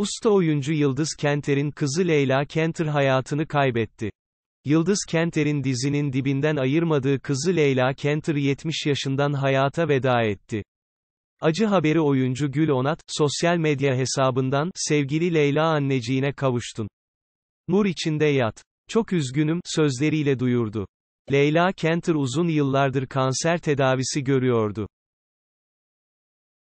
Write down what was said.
Usta oyuncu Yıldız Kenter'in kızı Leyla Kenter hayatını kaybetti. Yıldız Kenter'in dizinin dibinden ayırmadığı kızı Leyla Kenter 70 yaşından hayata veda etti. Acı haberi oyuncu Gül Onat, sosyal medya hesabından, sevgili Leyla anneciğine kavuştun. Nur içinde yat. Çok üzgünüm, sözleriyle duyurdu. Leyla Kenter uzun yıllardır kanser tedavisi görüyordu.